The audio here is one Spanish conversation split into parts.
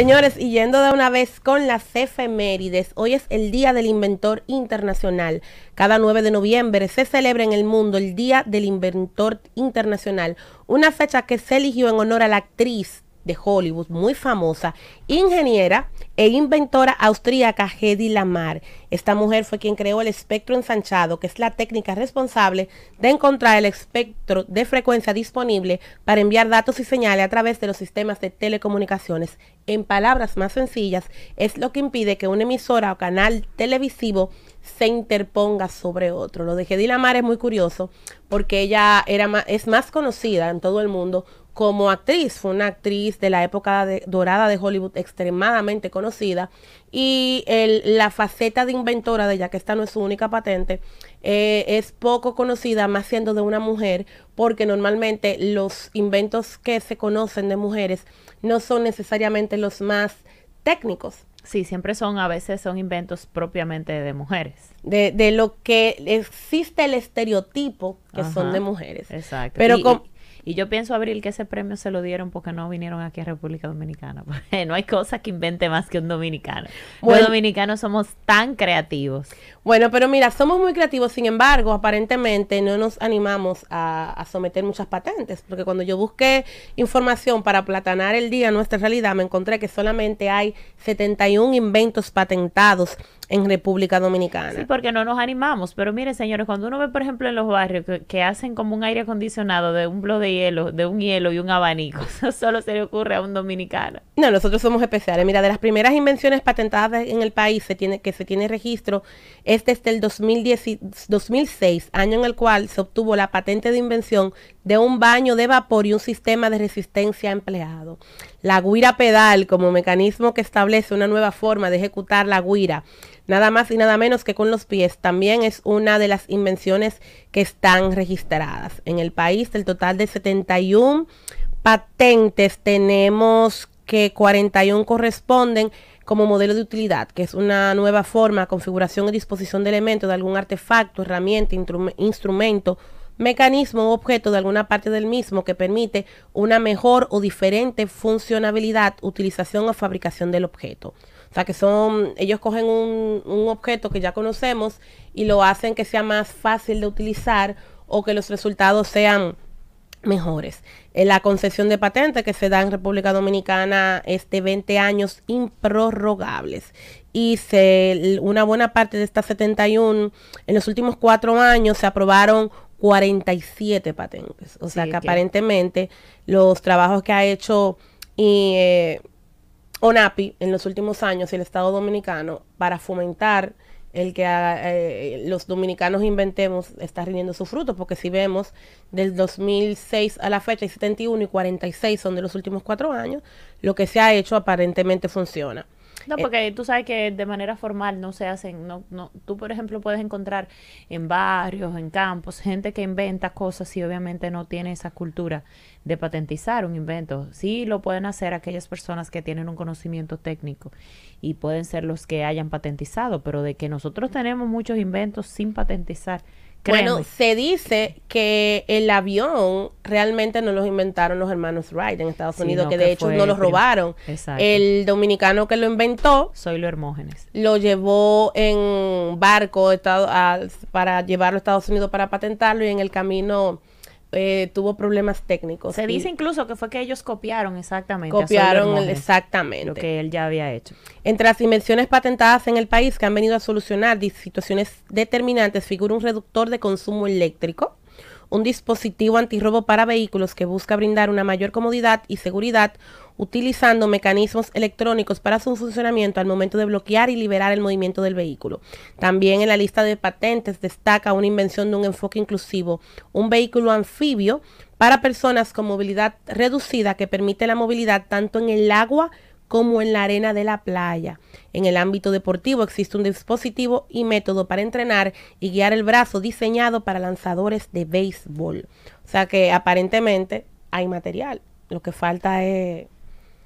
Señores, y yendo de una vez con las efemérides, hoy es el Día del Inventor Internacional. Cada 9 de noviembre se celebra en el mundo el Día del Inventor Internacional, una fecha que se eligió en honor a la actriz de Hollywood, muy famosa, ingeniera e inventora austríaca Hedy Lamar. Esta mujer fue quien creó el espectro ensanchado, que es la técnica responsable de encontrar el espectro de frecuencia disponible para enviar datos y señales a través de los sistemas de telecomunicaciones. En palabras más sencillas, es lo que impide que una emisora o canal televisivo se interponga sobre otro. Lo de Hedy Lamar es muy curioso porque ella era es más conocida en todo el mundo como actriz. Fue una actriz de la época de, dorada de Hollywood extremadamente conocida y la faceta de inventora de ella, que esta no es su única patente, eh, es poco conocida, más siendo de una mujer, porque normalmente los inventos que se conocen de mujeres no son necesariamente los más técnicos. Sí, siempre son, a veces son inventos propiamente de mujeres. De, lo que existe el estereotipo que son de mujeres. Exacto. Pero con, y yo pienso, Abril, que ese premio se lo dieron porque no vinieron aquí a República Dominicana. no hay cosa que invente más que un dominicano. Los dominicanos somos tan creativos. Bueno, pero mira, somos muy creativos, sin embargo, aparentemente no nos animamos a, someter muchas patentes, porque cuando yo busqué información para platanar el día nuestra realidad, me encontré que solamente hay 71 inventos patentados en República Dominicana. Sí, porque no nos animamos. Pero mire señores, cuando uno ve, por ejemplo, en los barrios que, hacen como un aire acondicionado de un blo de hielo, de un hielo y un abanico, eso solo se le ocurre a un dominicano. No, nosotros somos especiales. Mira, de las primeras invenciones patentadas en el país se tiene, que se tiene registro es desde el 2010, 2006, año en el cual se obtuvo la patente de invención de un baño de vapor y un sistema de resistencia empleado. La guira pedal como mecanismo que establece una nueva forma de ejecutar la guira nada más y nada menos que con los pies. También es una de las invenciones que están registradas. En el país, del total de 71 patentes, tenemos que 41 corresponden como modelo de utilidad, que es una nueva forma, configuración y disposición de elementos de algún artefacto, herramienta, instrumento mecanismo o objeto de alguna parte del mismo que permite una mejor o diferente funcionabilidad, utilización o fabricación del objeto. O sea, que son, ellos cogen un, objeto que ya conocemos y lo hacen que sea más fácil de utilizar o que los resultados sean mejores. La concesión de patentes que se da en República Dominicana es de 20 años improrrogables y una buena parte de estas 71, en los últimos cuatro años se aprobaron 47 patentes. O sea que aparentemente los trabajos que ha hecho y eh, ONAPI en los últimos años y el Estado dominicano para fomentar el que eh, los dominicanos inventemos está rindiendo sus fruto porque si vemos del 2006 a la fecha, y 71 y 46 son de los últimos cuatro años, lo que se ha hecho aparentemente funciona. No, eh, porque tú sabes que de manera formal no se hacen, no, no, tú por ejemplo puedes encontrar en barrios, en campos, gente que inventa cosas y obviamente no tiene esa cultura de patentizar un invento. Sí lo pueden hacer aquellas personas que tienen un conocimiento técnico y pueden ser los que hayan patentizado, pero de que nosotros tenemos muchos inventos sin patentizar bueno, se dice que el avión realmente no lo inventaron los hermanos Wright en Estados Unidos, que de hecho no lo robaron. El dominicano que lo inventó, lo Hermógenes, lo llevó en barco para llevarlo a Estados Unidos para patentarlo y en el camino eh, tuvo problemas técnicos. Se dice incluso que fue que ellos copiaron exactamente. Copiaron exactamente. Lo que él ya había hecho. Entre las invenciones patentadas en el país que han venido a solucionar situaciones determinantes figura un reductor de consumo eléctrico, un dispositivo antirrobo para vehículos que busca brindar una mayor comodidad y seguridad, utilizando mecanismos electrónicos para su funcionamiento al momento de bloquear y liberar el movimiento del vehículo. También en la lista de patentes destaca una invención de un enfoque inclusivo, un vehículo anfibio para personas con movilidad reducida que permite la movilidad tanto en el agua como en la arena de la playa. En el ámbito deportivo existe un dispositivo y método para entrenar y guiar el brazo diseñado para lanzadores de béisbol. O sea que aparentemente hay material. Lo que falta es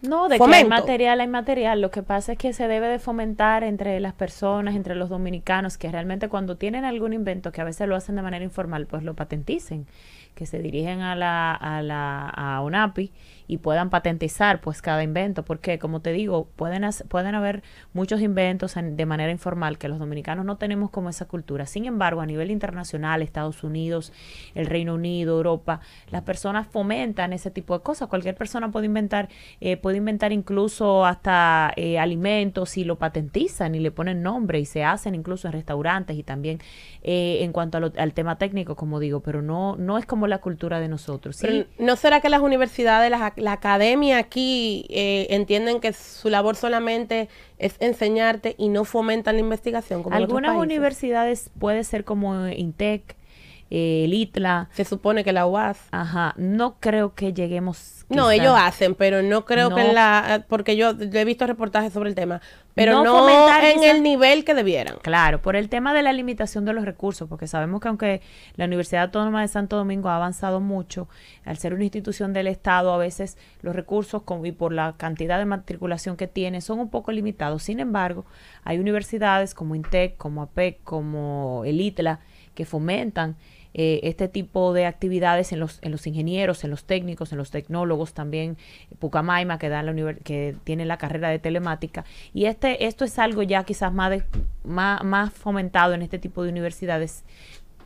no, de que hay material, a material. Lo que pasa es que se debe de fomentar entre las personas, entre los dominicanos, que realmente cuando tienen algún invento, que a veces lo hacen de manera informal, pues lo patenticen, que se dirigen a la, a la a UNAPI y puedan patentizar pues cada invento, porque como te digo, pueden, pueden haber muchos inventos de manera informal que los dominicanos no tenemos como esa cultura. Sin embargo, a nivel internacional, Estados Unidos, el Reino Unido, Europa, las personas fomentan ese tipo de cosas. Cualquier persona puede inventar, eh, puede inventar incluso hasta eh, alimentos y lo patentizan y le ponen nombre y se hacen incluso en restaurantes y también eh, en cuanto al tema técnico, como digo, pero no, no es como la cultura de nosotros. ¿sí? ¿No será que las universidades, la, academia aquí eh, entienden que su labor solamente es enseñarte y no fomentan la investigación? Como Algunas universidades puede ser como Intec eh, el ITLA. Se supone que la UAS. Ajá, no creo que lleguemos. No, ellos hacen, pero no creo que en la. Porque yo, he visto reportajes sobre el tema, pero no, en el nivel que debieran. Claro, por el tema de la limitación de los recursos, porque sabemos que aunque la Universidad Autónoma de Santo Domingo ha avanzado mucho, al ser una institución del Estado, a veces los recursos y por la cantidad de matriculación que tiene son un poco limitados. Sin embargo, hay universidades como INTEC, como APEC, como el ITLA, que fomentan eh, este tipo de actividades en los, en los ingenieros, en los técnicos, en los tecnólogos también, eh, Pucamaima que, da la que tiene la carrera de telemática. Y este, esto es algo ya quizás más, más, fomentado en este tipo de universidades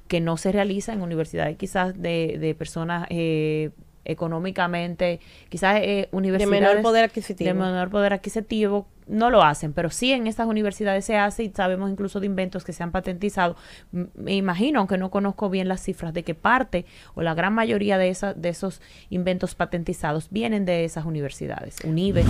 que no se realiza en universidades quizás de, de personas... Eh, económicamente, quizás universidades de menor poder adquisitivo no lo hacen, pero sí en estas universidades se hace y sabemos incluso de inventos que se han patentizado. Me imagino, aunque no conozco bien las cifras, de que parte o la gran mayoría de, de esos inventos patentizados vienen de esas universidades, UNIBE.